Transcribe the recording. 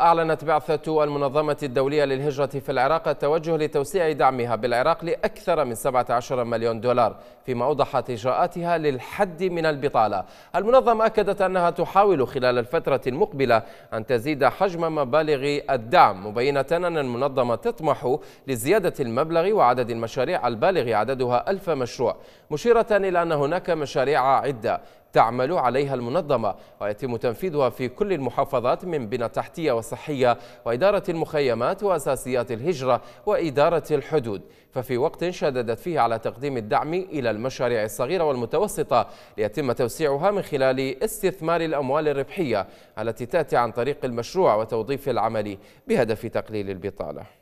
أعلنت بعثة المنظمة الدولية للهجرة في العراق التوجه لتوسيع دعمها بالعراق لأكثر من 17 مليون دولار فيما أوضحت إجراءاتها للحد من البطالة المنظمة أكدت أنها تحاول خلال الفترة المقبلة أن تزيد حجم مبالغ الدعم مبينة أن المنظمة تطمح لزيادة المبلغ وعدد المشاريع البالغ عددها ألف مشروع مشيرة إلى أن هناك مشاريع عدة تعمل عليها المنظمة ويتم تنفيذها في كل المحافظات من بنى تحتية وصحية وإدارة المخيمات وأساسيات الهجرة وإدارة الحدود ففي وقت شددت فيه على تقديم الدعم إلى المشاريع الصغيرة والمتوسطة ليتم توسيعها من خلال استثمار الأموال الربحية التي تأتي عن طريق المشروع وتوظيف العمل بهدف تقليل البطالة